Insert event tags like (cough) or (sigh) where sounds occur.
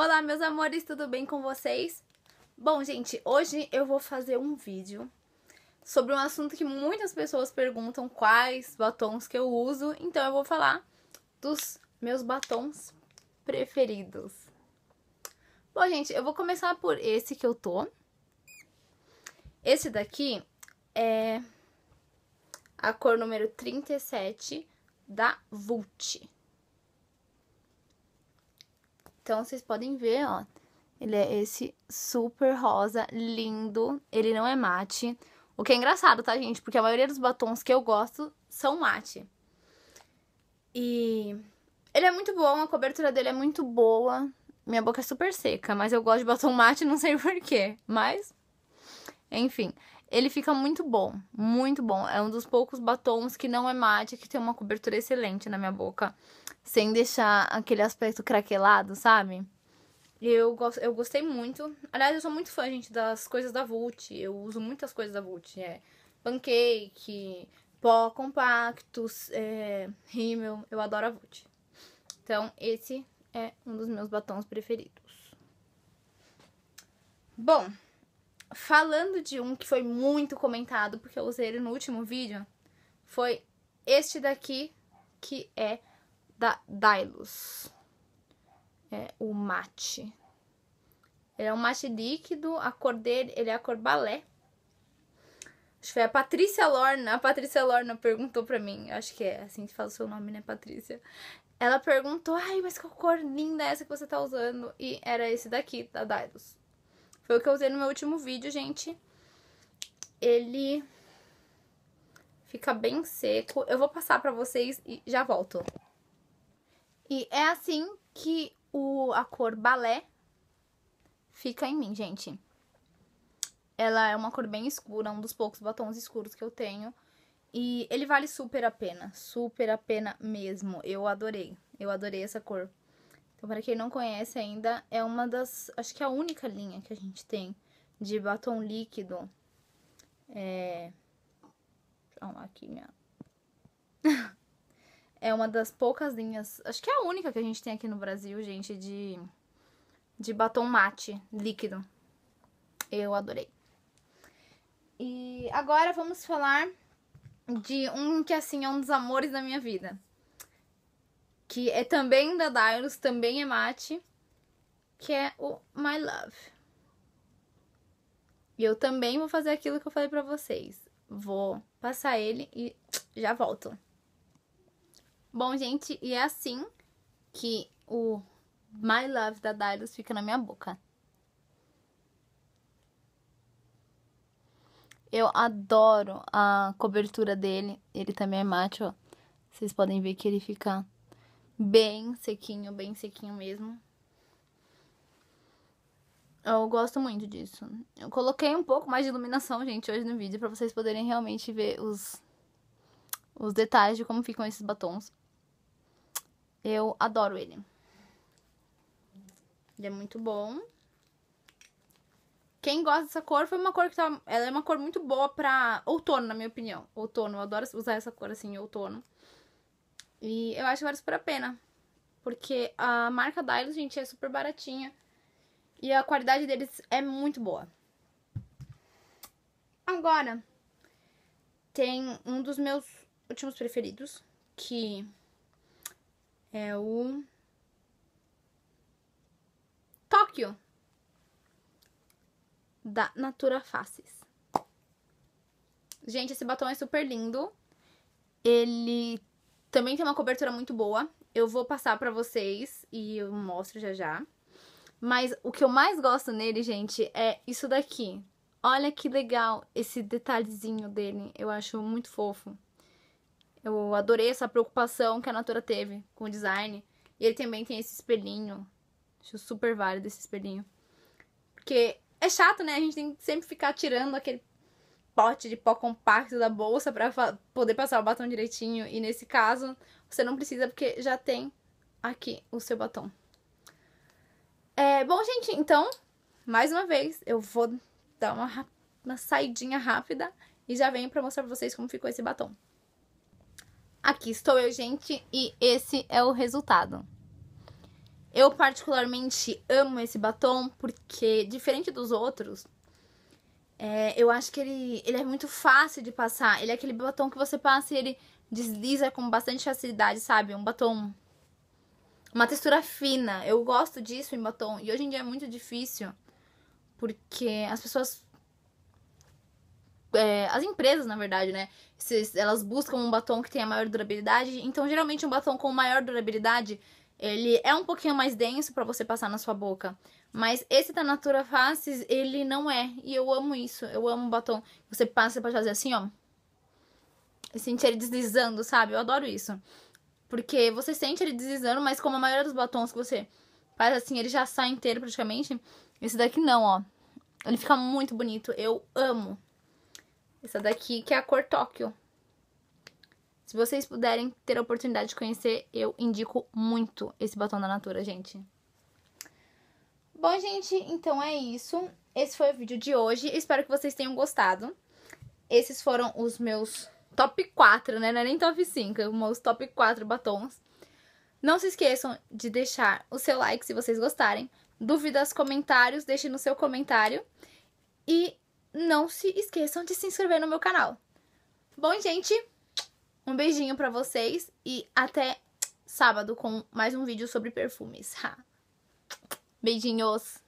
Olá, meus amores, tudo bem com vocês? Bom, gente, hoje eu vou fazer um vídeo sobre um assunto que muitas pessoas perguntam quais batons que eu uso, então eu vou falar dos meus batons preferidos. Bom, gente, eu vou começar por esse que eu tô. Esse daqui é a cor número 37 da Vult. Então, vocês podem ver, ó. Ele é esse super rosa, lindo. Ele não é mate. O que é engraçado, tá, gente? Porque a maioria dos batons que eu gosto são mate. E ele é muito bom, a cobertura dele é muito boa. Minha boca é super seca, mas eu gosto de batom mate, não sei (laughs) porquê. Mas, enfim, ele fica muito bom, muito bom. É um dos poucos batons que não é mate, que tem uma cobertura excelente na minha boca sem deixar aquele aspecto craquelado, sabe? Eu, gosto, eu gostei muito. Aliás, eu sou muito fã, gente, das coisas da Vult. Eu uso muitas coisas da Vult. É pancake, pó compactos, é, rímel. Eu adoro a Vult. Então, esse é um dos meus batons preferidos. Bom, falando de um que foi muito comentado, porque eu usei ele no último vídeo, foi este daqui, que é da Dailus. É, o mate. Ele é um mate líquido, a cor dele, ele é a cor balé. Acho que foi a Patrícia Lorna. A Patrícia Lorna perguntou pra mim. Acho que é assim que fala o seu nome, né, Patrícia? Ela perguntou, ai, mas que cor linda é essa que você tá usando? E era esse daqui, da Daidus. Foi o que eu usei no meu último vídeo, gente. Ele fica bem seco. Eu vou passar pra vocês e já volto. E é assim que o, a cor balé fica em mim, gente. Ela é uma cor bem escura, um dos poucos batons escuros que eu tenho. E ele vale super a pena, super a pena mesmo. Eu adorei, eu adorei essa cor. Então, para quem não conhece ainda, é uma das... Acho que é a única linha que a gente tem de batom líquido. É... Deixa eu arrumar aqui minha... (laughs) É uma das poucas linhas, acho que é a única que a gente tem aqui no Brasil, gente, de, de batom mate líquido. Eu adorei. E agora vamos falar de um que, assim, é um dos amores da minha vida. Que é também da Dylos, também é mate, que é o My Love. E eu também vou fazer aquilo que eu falei pra vocês. Vou passar ele e já volto. Bom, gente, e é assim que o My Love da Darius fica na minha boca. Eu adoro a cobertura dele. Ele também é macho. ó. Vocês podem ver que ele fica bem sequinho, bem sequinho mesmo. Eu gosto muito disso. Eu coloquei um pouco mais de iluminação, gente, hoje no vídeo, pra vocês poderem realmente ver os, os detalhes de como ficam esses batons. Eu adoro ele. Ele é muito bom. Quem gosta dessa cor foi uma cor que tava... Tá, ela é uma cor muito boa pra outono, na minha opinião. Outono, eu adoro usar essa cor assim em outono. E eu acho que vale super a pena. Porque a marca Dylos, gente, é super baratinha. E a qualidade deles é muito boa. Agora, tem um dos meus últimos preferidos, que é o Tóquio da Natura Faces. Gente, esse batom é super lindo. Ele também tem uma cobertura muito boa. Eu vou passar pra vocês e eu mostro já já. Mas o que eu mais gosto nele, gente, é isso daqui. Olha que legal esse detalhezinho dele. Eu acho muito fofo. Eu adorei essa preocupação que a Natura teve com o design. E ele também tem esse espelhinho. Acho super válido esse espelhinho. Porque é chato, né? A gente tem que sempre ficar tirando aquele pote de pó compacto da bolsa para poder passar o batom direitinho. E nesse caso, você não precisa porque já tem aqui o seu batom. É, bom, gente, então, mais uma vez, eu vou dar uma, uma saidinha rápida e já venho para mostrar para vocês como ficou esse batom. Aqui estou eu, gente, e esse é o resultado. Eu particularmente amo esse batom porque, diferente dos outros, é, eu acho que ele, ele é muito fácil de passar. Ele é aquele batom que você passa e ele desliza com bastante facilidade, sabe? Um batom. Uma textura fina. Eu gosto disso em batom. E hoje em dia é muito difícil. Porque as pessoas é, as empresas, na verdade, né? elas buscam um batom que tenha maior durabilidade. Então, geralmente, um batom com maior durabilidade, ele é um pouquinho mais denso para você passar na sua boca. Mas esse da Natura Faces, ele não é. E eu amo isso. Eu amo batom. Você passa pra fazer assim, ó. E sentir ele deslizando, sabe? Eu adoro isso. Porque você sente ele deslizando, mas como a maioria dos batons que você faz assim, ele já sai inteiro praticamente. Esse daqui não, ó. Ele fica muito bonito. Eu amo. Essa daqui que é a cor Tóquio. Se vocês puderem ter a oportunidade de conhecer, eu indico muito esse batom da Natura, gente. Bom, gente, então é isso. Esse foi o vídeo de hoje. Espero que vocês tenham gostado. Esses foram os meus top 4, né? Não é nem top 5, os é top 4 batons. Não se esqueçam de deixar o seu like se vocês gostarem. Dúvidas, comentários, deixe no seu comentário. E não se esqueçam de se inscrever no meu canal. Bom, gente, um beijinho para vocês e até sábado com mais um vídeo sobre perfumes. Beijinhos!